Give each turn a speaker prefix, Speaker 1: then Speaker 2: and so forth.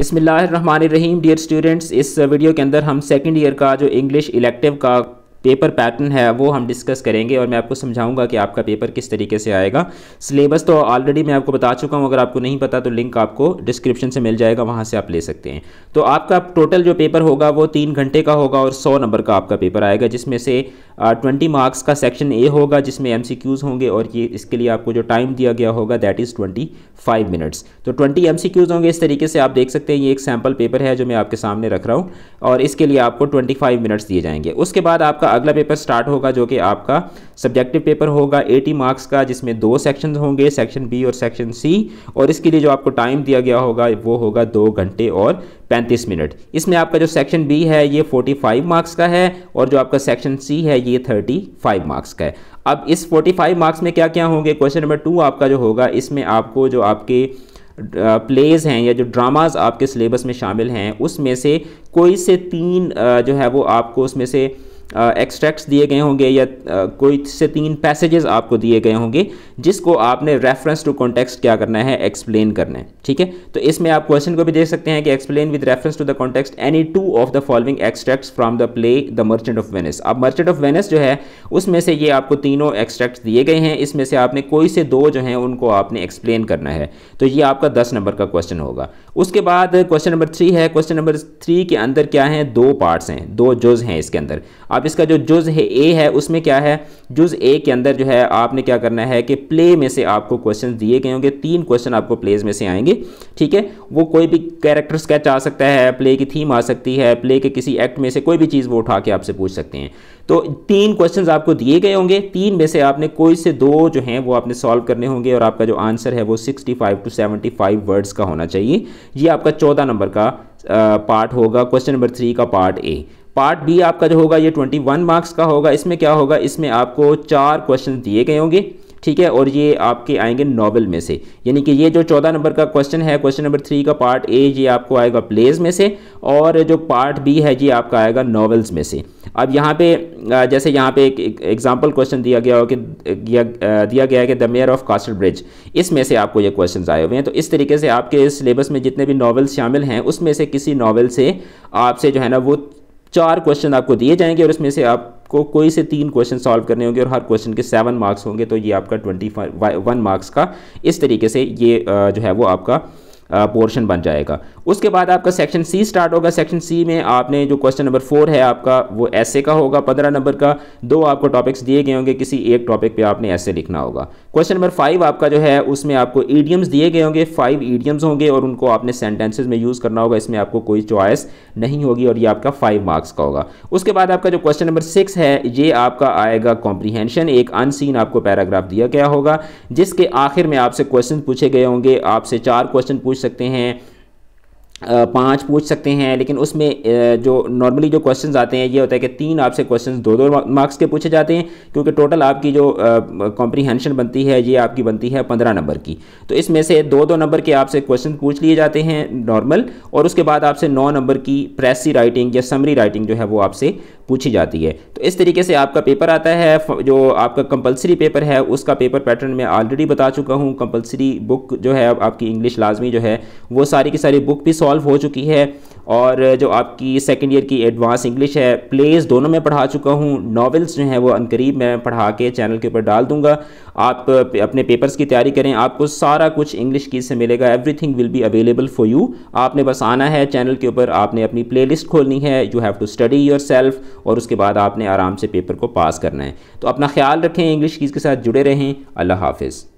Speaker 1: रहीम dear students इस video के अंदर हम सेकेंड ईयर का जो इंग्लिश इलेक्टिव का पेपर पैटर्न है वो हम डिस्कस करेंगे और मैं आपको समझाऊंगा कि आपका पेपर किस तरीके से आएगा सिलेबस तो ऑलरेडी मैं आपको बता चुका हूँ अगर आपको नहीं पता तो लिंक आपको डिस्क्रिप्शन से मिल जाएगा वहाँ से आप ले सकते हैं तो आपका टोटल जो पेपर होगा वो तीन घंटे का होगा और सौ नंबर का आपका पेपर आएगा जिसमें से ट्वेंटी मार्क्स का सेक्शन ए होगा जिसमें एम होंगे और ये इसके लिए आपको जो टाइम दिया गया होगा that is twenty five minutes तो ट्वेंटी एम होंगे इस तरीके से आप देख सकते हैं ये एक सैम्पल पेपर है जो मैं आपके सामने रख रहा हूँ और इसके लिए आपको ट्वेंटी फाइव मिनट्स दिए जाएंगे उसके बाद आपका अगला पेपर स्टार्ट होगा जो कि आपका सब्जेक्टिव पेपर होगा 80 मार्क्स का जिसमें दो सेक्शन होंगे सेक्शन बी और सेक्शन सी और इसके लिए जो आपको टाइम दिया गया होगा वो होगा दो घंटे और 35 मिनट इसमें आपका जो सेक्शन बी है ये 45 मार्क्स का है और जो आपका सेक्शन सी है ये 35 मार्क्स का है अब इस 45 मार्क्स में क्या क्या होंगे क्वेश्चन नंबर टू आपका जो होगा इसमें आपको जो आपके प्लेज हैं या जो ड्रामाज आपके सिलेबस में शामिल हैं उसमें से कोई से तीन जो है वो आपको उसमें से एक्सट्रैक्ट्स दिए गए होंगे या कोई से तीन पैसेजेस आपको दिए गए होंगे जिसको आपने रेफरेंस टू कॉन्टेक्स्ट क्या करना है एक्सप्लेन करना है ठीक है तो इसमें आप क्वेश्चन को भी देख सकते हैं कि explain with reference to the context any two of the following extracts from the play the merchant of Venice अब मर्चेंट ऑफ वेनिस जो है उसमें से ये आपको तीनों एक्सट्रैक्ट्स दिए गए हैं इसमें से आपने कोई से दो जो हैं उनको आपने एक्सप्लेन करना है तो ये आपका दस नंबर का क्वेश्चन होगा उसके बाद क्वेश्चन नंबर थ्री है क्वेश्चन नंबर थ्री के अंदर क्या है दो पार्ट्स हैं दो जज हैं इसके अंदर अब इसका जो जुज़ है ए है उसमें क्या है जुज़ ए के अंदर जो है आपने क्या करना है कि प्ले में से आपको क्वेश्चन दिए गए होंगे तीन क्वेश्चन आपको प्लेज में से आएंगे ठीक है वो कोई भी कैरेक्टर स्केच आ सकता है प्ले की थीम आ सकती है प्ले के किसी एक्ट में से कोई भी चीज़ वो उठा के आपसे पूछ सकते हैं तो तीन क्वेश्चन आपको दिए गए होंगे तीन में से आपने कोई से दो जो हैं वो आपने सॉल्व करने होंगे और आपका जो आंसर है वो सिक्सटी टू सेवेंटी वर्ड्स का होना चाहिए ये आपका चौदह नंबर का पार्ट होगा क्वेश्चन नंबर थ्री का पार्ट ए पार्ट बी आपका जो होगा ये 21 मार्क्स का होगा इसमें क्या होगा इसमें आपको चार क्वेश्चन दिए गए होंगे ठीक है और ये आपके आएंगे नॉवल में से यानी कि ये जो चौदह नंबर का क्वेश्चन है क्वेश्चन नंबर थ्री का पार्ट ए ये आपको आएगा प्लेज में से और जो पार्ट बी है ये आपका आएगा नॉवेल्स में से अब यहाँ पे जैसे यहाँ पे एक एग्जांपल क्वेश्चन दिया गया हो कि दिया, गया है कि the mayor of Casterbridge इसमें से आपको ये क्वेश्चन आए हुए हैं तो इस तरीके से आपके सिलेबस में जितने भी नावल्स शामिल हैं उसमें से किसी नावल से आपसे जो है ना वो चार क्वेश्चन आपको दिए जाएंगे और इसमें से आपको कोई से तीन क्वेश्चन सॉल्व करने होंगे और हर क्वेश्चन के सेवन मार्क्स होंगे तो ये आपका ट्वेंटी वन मार्क्स का इस तरीके से ये जो है वो आपका पोर्शन बन जाएगा उसके बाद आपका सेक्शन सी स्टार्ट होगा सेक्शन सी में आपने जो क्वेश्चन नंबर फोर है आपका वो ऐसे का होगा पंद्रह नंबर का दो आपको टॉपिक्स दिए गए होंगे किसी एक टॉपिक पे आपने ऐसे लिखना होगा क्वेश्चन नंबर फाइव आपका जो है उसमें आपको ईडियम्स दिए गए होंगे फाइव ईडियम्स होंगे और उनको आपने सेंटेंसेज में यूज़ करना होगा इसमें आपको कोई चॉइस नहीं होगी और ये आपका फाइव मार्क्स का होगा उसके बाद आपका जो क्वेश्चन नंबर सिक्स है ये आपका आएगा कॉम्प्रीहेंशन एक अनसीन आपको पैराग्राफ दिया गया होगा जिसके आखिर में आपसे क्वेश्चन पूछे गए होंगे आपसे चार क्वेश्चन पूछ सकते हैं पाँच पूछ सकते हैं लेकिन उसमें जो नॉर्मली जो क्वेश्चंस आते हैं ये होता है कि तीन आपसे क्वेश्चंस दो दो मार्क्स के पूछे जाते हैं क्योंकि टोटल आपकी जो कॉम्प्रीहेंशन बनती है ये आपकी बनती है पंद्रह नंबर की तो इसमें से दो दो नंबर के आपसे क्वेश्चन पूछ लिए जाते हैं नॉर्मल और उसके बाद आपसे नौ नंबर की प्रेसी राइटिंग या समरी राइटिंग जो है वो आपसे पूछी जाती है तो इस तरीके से आपका पेपर आता है जो आपका कंपलसरी पेपर है उसका पेपर पैटर्न मैं ऑलरेडी बता चुका हूँ कंपलसरी बुक जो है आपकी इंग्लिश लाजमी जो है वो सारी की सारी बुक भी सॉल्व हो चुकी है और जो आपकी सेकेंड ईयर की एडवांस इंग्लिश है प्लेज दोनों में पढ़ा चुका हूँ नॉवेल्स जो हैं वो अनकरीब मैं पढ़ा के चैनल के ऊपर डाल दूंगा आप अपने पेपर्स की तैयारी करें आपको सारा कुछ इंग्लिश की से मिलेगा everything will be available for you आपने बस आना है चैनल के ऊपर आपने अपनी लिस्ट खोलनी है you have to study yourself और उसके बाद आपने आराम से पेपर को पास करना है तो अपना ख्याल रखें इंग्लिश की के साथ जुड़े रहें अल्लाह हाफिज़